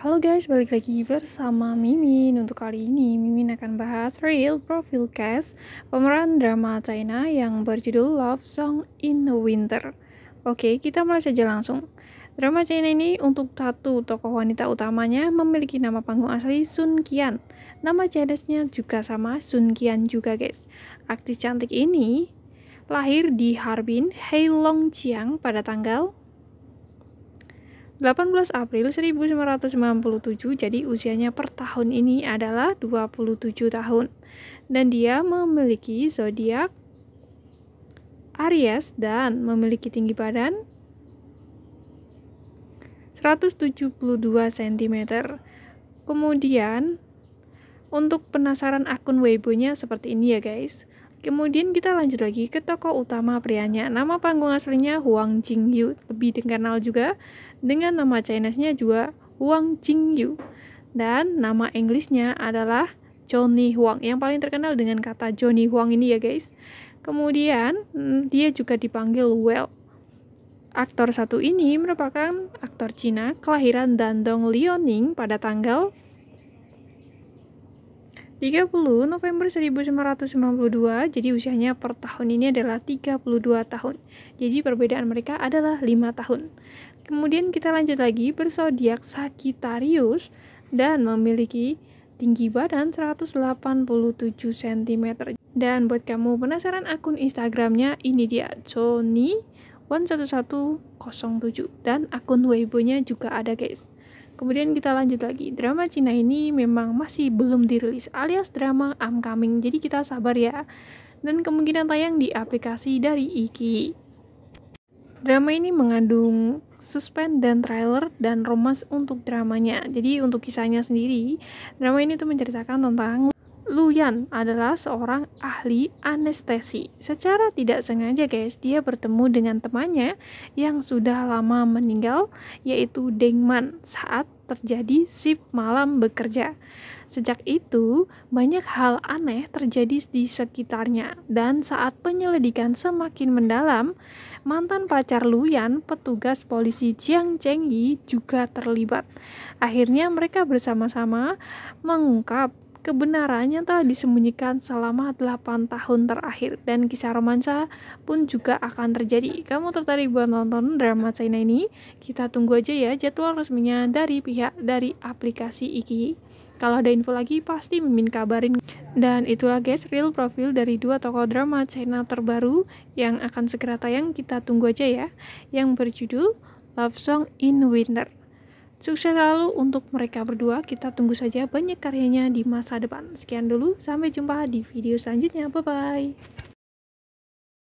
Halo guys, balik lagi bersama Mimin. Untuk kali ini, Mimin akan bahas Real profil Cast, pemeran drama China yang berjudul Love Song in the Winter. Oke, kita mulai saja langsung. Drama China ini untuk satu tokoh wanita utamanya memiliki nama panggung asli Sun Kian. Nama Chinese-nya juga sama, Sun Kian juga guys. Aktris cantik ini lahir di Harbin, Heilongjiang pada tanggal 18 April 1997 jadi usianya per tahun ini adalah 27 tahun dan dia memiliki zodiak Aries dan memiliki tinggi badan 172 cm. Kemudian untuk penasaran akun Weibo-nya seperti ini ya guys. Kemudian kita lanjut lagi ke tokoh utama prianya. Nama panggung aslinya Huang Jingyu, lebih dikenal juga dengan nama Chinese-nya juga Huang Jingyu. Dan nama Inggrisnya adalah Johnny Huang, yang paling terkenal dengan kata Johnny Huang ini ya guys. Kemudian hmm, dia juga dipanggil Well. Aktor satu ini merupakan aktor Cina kelahiran Dandong Liaoning pada tanggal 30 November 1992, jadi usianya per tahun ini adalah 32 tahun. Jadi perbedaan mereka adalah 5 tahun. Kemudian kita lanjut lagi bersodiak Sagittarius dan memiliki tinggi badan 187 cm. Dan buat kamu penasaran akun Instagramnya, ini dia Sony 11107 dan akun Weibo-nya juga ada guys. Kemudian kita lanjut lagi. Drama Cina ini memang masih belum dirilis alias drama coming, Jadi kita sabar ya. Dan kemungkinan tayang di aplikasi dari IKI. Drama ini mengandung suspense dan trailer dan romance untuk dramanya. Jadi untuk kisahnya sendiri, drama ini tuh menceritakan tentang Luyan adalah seorang ahli anestesi. Secara tidak sengaja, guys, dia bertemu dengan temannya yang sudah lama meninggal, yaitu Dengman, saat terjadi sip malam bekerja. Sejak itu, banyak hal aneh terjadi di sekitarnya, dan saat penyelidikan semakin mendalam, mantan pacar Luyan, petugas polisi Jiang Cheng Yi, juga terlibat. Akhirnya mereka bersama-sama mengungkap Kebenarannya telah disembunyikan selama 8 tahun terakhir dan kisah romansa pun juga akan terjadi. Kamu tertarik buat nonton drama China ini? Kita tunggu aja ya jadwal resminya dari pihak dari aplikasi Iki. Kalau ada info lagi pasti mimin kabarin. Dan itulah guys real profil dari dua tokoh drama China terbaru yang akan segera tayang kita tunggu aja ya. Yang berjudul Love Song in Winter. Sukses selalu untuk mereka berdua. Kita tunggu saja banyak karyanya di masa depan. Sekian dulu, sampai jumpa di video selanjutnya. Bye bye.